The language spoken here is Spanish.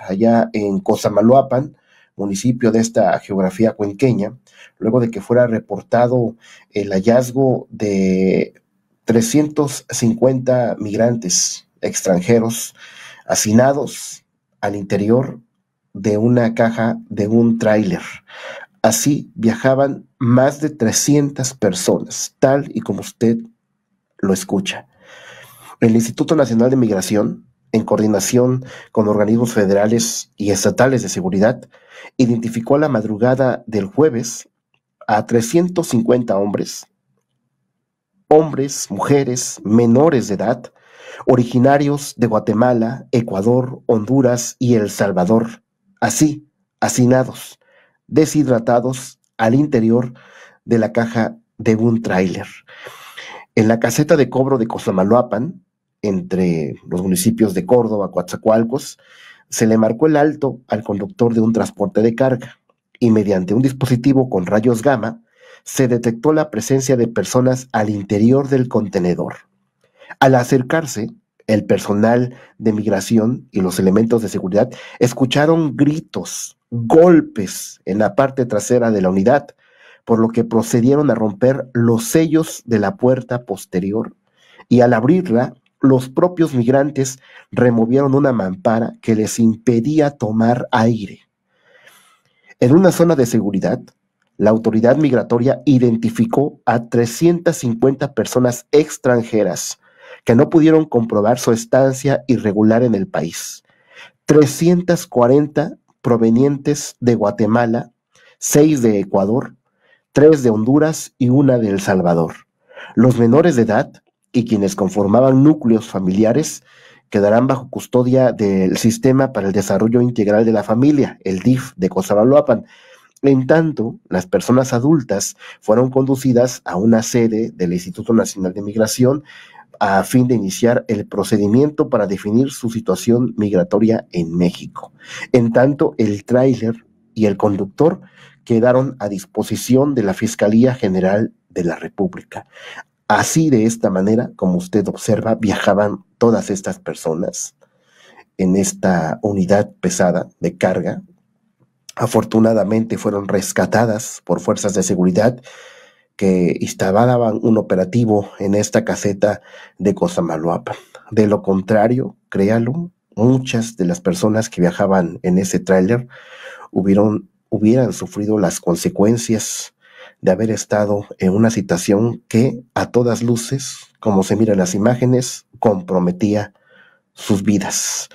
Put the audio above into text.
allá en Cozamaloapan, municipio de esta geografía cuenqueña, luego de que fuera reportado el hallazgo de 350 migrantes extranjeros hacinados al interior de una caja de un tráiler. Así viajaban más de 300 personas, tal y como usted lo escucha. El Instituto Nacional de Migración en coordinación con organismos federales y estatales de seguridad, identificó a la madrugada del jueves a 350 hombres, hombres, mujeres, menores de edad, originarios de Guatemala, Ecuador, Honduras y El Salvador, así, hacinados, deshidratados al interior de la caja de un tráiler. En la caseta de cobro de Cosamaloapan, entre los municipios de Córdoba, Coatzacoalcos, se le marcó el alto al conductor de un transporte de carga y mediante un dispositivo con rayos gamma se detectó la presencia de personas al interior del contenedor. Al acercarse, el personal de migración y los elementos de seguridad escucharon gritos, golpes en la parte trasera de la unidad, por lo que procedieron a romper los sellos de la puerta posterior y al abrirla los propios migrantes removieron una mampara que les impedía tomar aire. En una zona de seguridad, la autoridad migratoria identificó a 350 personas extranjeras que no pudieron comprobar su estancia irregular en el país. 340 provenientes de Guatemala, 6 de Ecuador, 3 de Honduras y una de El Salvador. Los menores de edad y quienes conformaban núcleos familiares quedarán bajo custodia del Sistema para el Desarrollo Integral de la Familia, el DIF de Cozabaloapan. En tanto, las personas adultas fueron conducidas a una sede del Instituto Nacional de Migración a fin de iniciar el procedimiento para definir su situación migratoria en México. En tanto, el tráiler y el conductor quedaron a disposición de la Fiscalía General de la República. Así de esta manera, como usted observa, viajaban todas estas personas en esta unidad pesada de carga. Afortunadamente fueron rescatadas por fuerzas de seguridad que instalaban un operativo en esta caseta de Cozamaloapa. De lo contrario, créalo, muchas de las personas que viajaban en ese tráiler hubieran sufrido las consecuencias de haber estado en una situación que a todas luces, como se miran las imágenes, comprometía sus vidas.